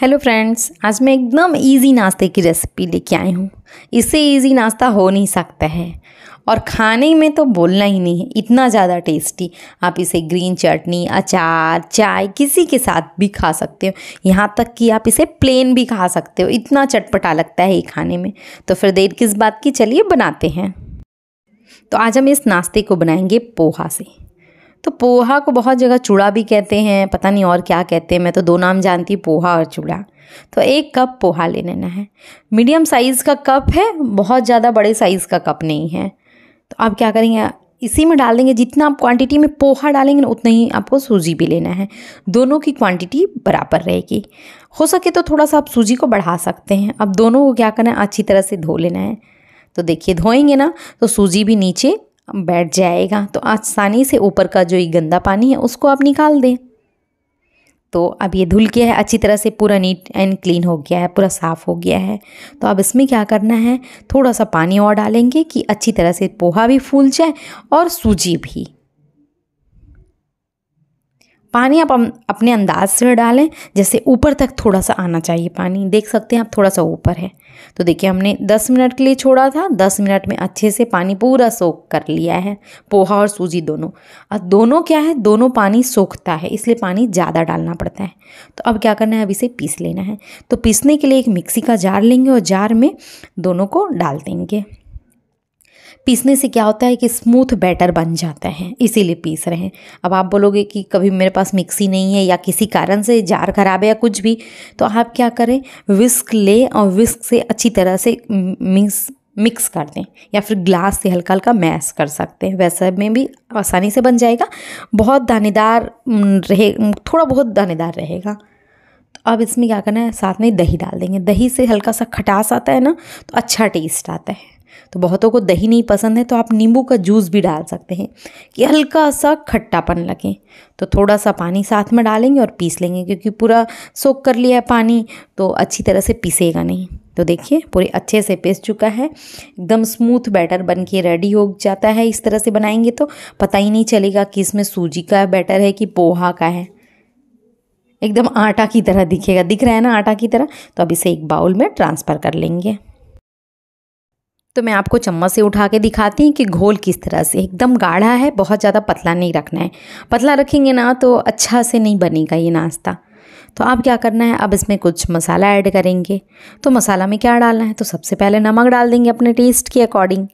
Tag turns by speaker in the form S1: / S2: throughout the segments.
S1: hello friends आज मैं एकदम इजी नाश्ते की रेसिपी लेके आई हूँ इससे इजी नाश्ता हो नहीं सकता है और खाने में तो बोलना ही नहीं है इतना ज़्यादा टेस्टी आप इसे ग्रीन चटनी अचार चाय किसी के साथ भी खा सकते हो यहाँ तक कि आप इसे प्लेन भी खा सकते हो इतना चटपटा लगता है ये खाने में तो फिर देर किस बात की चलिए बनाते हैं तो आज हम इस नाश्ते को बनाएंगे पोहा से तो पोहा को बहुत जगह चूड़ा भी कहते हैं पता नहीं और क्या कहते हैं मैं तो दो नाम जानती पोहा और चूड़ा तो एक कप पोहा ले लेना है मीडियम साइज़ का कप है बहुत ज़्यादा बड़े साइज़ का कप नहीं है तो आप क्या करेंगे इसी में डाल देंगे जितना आप क्वांटिटी में पोहा डालेंगे ना उतना ही आपको सूजी भी लेना है दोनों की क्वांटिटी बराबर रहेगी हो सके तो थोड़ा सा आप सूजी को बढ़ा सकते हैं अब दोनों को क्या करना है अच्छी तरह से धो लेना है तो देखिए धोएंगे ना तो सूजी भी नीचे बैठ जाएगा तो आसानी से ऊपर का जो ये गंदा पानी है उसको आप निकाल दें तो अब ये धुल गया है अच्छी तरह से पूरा नीट एंड क्लीन हो गया है पूरा साफ़ हो गया है तो अब इसमें क्या करना है थोड़ा सा पानी और डालेंगे कि अच्छी तरह से पोहा भी फूल जाए और सूजी भी पानी आप अपने अंदाज से डालें जैसे ऊपर तक थोड़ा सा आना चाहिए पानी देख सकते हैं आप थोड़ा सा ऊपर है तो देखिए हमने 10 मिनट के लिए छोड़ा था 10 मिनट में अच्छे से पानी पूरा सोख कर लिया है पोहा और सूजी दोनों और दोनों क्या है दोनों पानी सोखता है इसलिए पानी ज़्यादा डालना पड़ता है तो अब क्या करना है अब इसे पीस लेना है तो पीसने के लिए एक मिक्सी का जार लेंगे और जार में दोनों को डाल देंगे पीसने से क्या होता है कि स्मूथ बैटर बन जाता है इसीलिए पीस रहे हैं अब आप बोलोगे कि कभी मेरे पास मिक्सी नहीं है या किसी कारण से जार खराब है या कुछ भी तो आप क्या करें विस्क ले और विस्क से अच्छी तरह से मिक्स मिक्स कर दें या फिर ग्लास से हल्का हल्का मैश कर सकते हैं वैसे में भी आसानी से बन जाएगा बहुत दानेदार रहे थोड़ा बहुत दानेदार रहेगा तो अब इसमें क्या करना है साथ में दही डाल देंगे दही से हल्का सा खटास आता है ना तो अच्छा टेस्ट आता है तो बहुतों को दही नहीं पसंद है तो आप नींबू का जूस भी डाल सकते हैं कि हल्का सा खट्टापन लगे तो थोड़ा सा पानी साथ में डालेंगे और पीस लेंगे क्योंकि पूरा सोख कर लिया है पानी तो अच्छी तरह से पीसेगा नहीं तो देखिए पूरे अच्छे से पीस चुका है एकदम स्मूथ बैटर बन के रेडी हो जाता है इस तरह से बनाएंगे तो पता ही नहीं चलेगा कि इसमें सूजी का बैटर है कि पोहा का है एकदम आटा की तरह दिखेगा दिख रहा है ना आटा की तरह तो अब इसे एक बाउल में ट्रांसफ़र कर लेंगे तो मैं आपको चम्मच से उठा के दिखाती हूँ कि घोल किस तरह से एकदम गाढ़ा है बहुत ज़्यादा पतला नहीं रखना है पतला रखेंगे ना तो अच्छा से नहीं बनेगा ये नाश्ता तो आप क्या करना है अब इसमें कुछ मसाला ऐड करेंगे तो मसाला में क्या डालना है तो सबसे पहले नमक डाल देंगे अपने टेस्ट के अकॉर्डिंग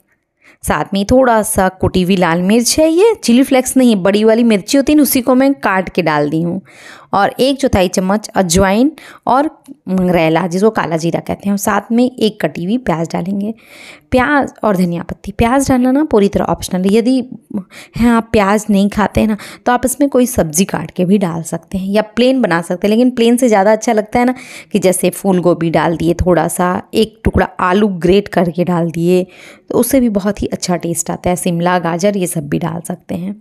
S1: साथ में थोड़ा सा कुटी हुई लाल मिर्च है ये चिली फ्लेक्स नहीं बड़ी वाली मिर्ची होती है उसी को मैं काट के डाल दी हूँ और एक चौथाई चम्मच अजवाइन और मंगरेला जिसको काला जीरा कहते हैं साथ में एक कटी हुई प्याज डालेंगे प्याज और धनिया पत्ती प्याज डालना ना पूरी तरह ऑप्शनल है यदि हैं आप प्याज नहीं खाते हैं ना तो आप इसमें कोई सब्जी काट के भी डाल सकते हैं या प्लेन बना सकते हैं लेकिन प्लेन से ज़्यादा अच्छा लगता है ना कि जैसे फूल गोभी डाल दिए थोड़ा सा एक टुकड़ा आलू ग्रेट करके डाल दिए तो उससे भी बहुत ही अच्छा टेस्ट आता है शिमला गाजर ये सब भी डाल सकते हैं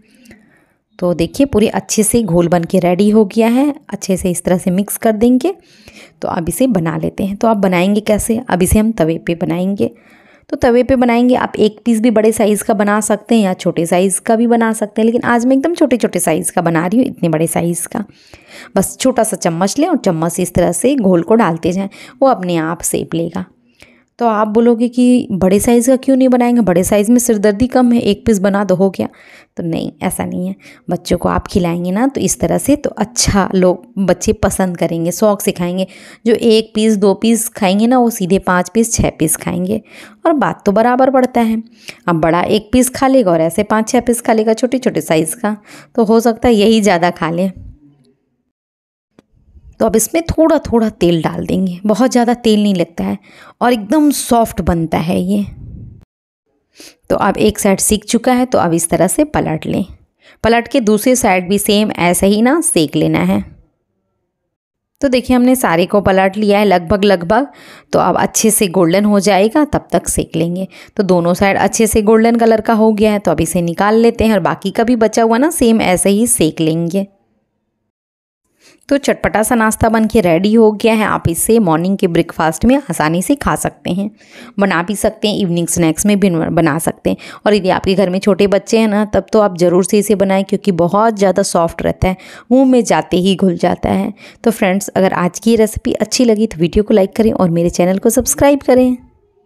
S1: तो देखिए पूरे अच्छे से घोल बन के रेडी हो गया है अच्छे से इस तरह से मिक्स कर देंगे तो अब इसे बना लेते हैं तो आप बनाएंगे कैसे अब इसे हम तवे पे बनाएंगे तो तवे पे बनाएंगे आप एक पीस भी बड़े साइज़ का बना सकते हैं या छोटे साइज़ का भी बना सकते हैं लेकिन आज मैं एकदम छोटे छोटे साइज़ का बना रही हूँ इतने बड़े साइज़ का बस छोटा सा चम्मच लें और चम्मच इस तरह से घोल को डालते जाएँ वो अपने आप सेप लेगा तो आप बोलोगे कि बड़े साइज़ का क्यों नहीं बनाएंगे बड़े साइज़ में सिरदर्दी कम है एक पीस बना दो हो गया तो नहीं ऐसा नहीं है बच्चों को आप खिलाएंगे ना तो इस तरह से तो अच्छा लोग बच्चे पसंद करेंगे शौक से खाएंगे जो एक पीस दो पीस खाएंगे ना वो सीधे पाँच पीस छः पीस खाएंगे और बात तो बराबर पड़ता है अब बड़ा एक पीस खा लेगा और ऐसे पाँच छः पीस खा लेगा छोटे छोटे साइज़ का तो हो सकता है यही ज़्यादा खा लें तो अब इसमें थोड़ा थोड़ा तेल डाल देंगे बहुत ज़्यादा तेल नहीं लगता है और एकदम सॉफ्ट बनता है ये तो अब एक साइड सीख चुका है तो अब इस तरह से पलट लें पलट के दूसरे साइड भी सेम ऐसे ही ना सेक लेना है तो देखिए हमने सारे को पलट लिया है लगभग लगभग तो अब अच्छे से गोल्डन हो जाएगा तब तक सेक लेंगे तो दोनों साइड अच्छे से गोल्डन कलर का हो गया है तो अब इसे निकाल लेते हैं और बाकी का भी बचा हुआ ना सेम ऐसे ही सेक लेंगे तो चटपटा सा नाश्ता बन के रेडी हो गया है आप इसे मॉर्निंग के ब्रेकफास्ट में आसानी से खा सकते हैं बना भी सकते हैं इवनिंग स्नैक्स में भी बना सकते हैं और यदि आपके घर में छोटे बच्चे हैं ना तब तो आप ज़रूर से इसे बनाएं क्योंकि बहुत ज़्यादा सॉफ्ट रहता है मुँह में जाते ही घुल जाता है तो फ्रेंड्स अगर आज की रेसिपी अच्छी लगी तो वीडियो को लाइक करें और मेरे चैनल को सब्सक्राइब करें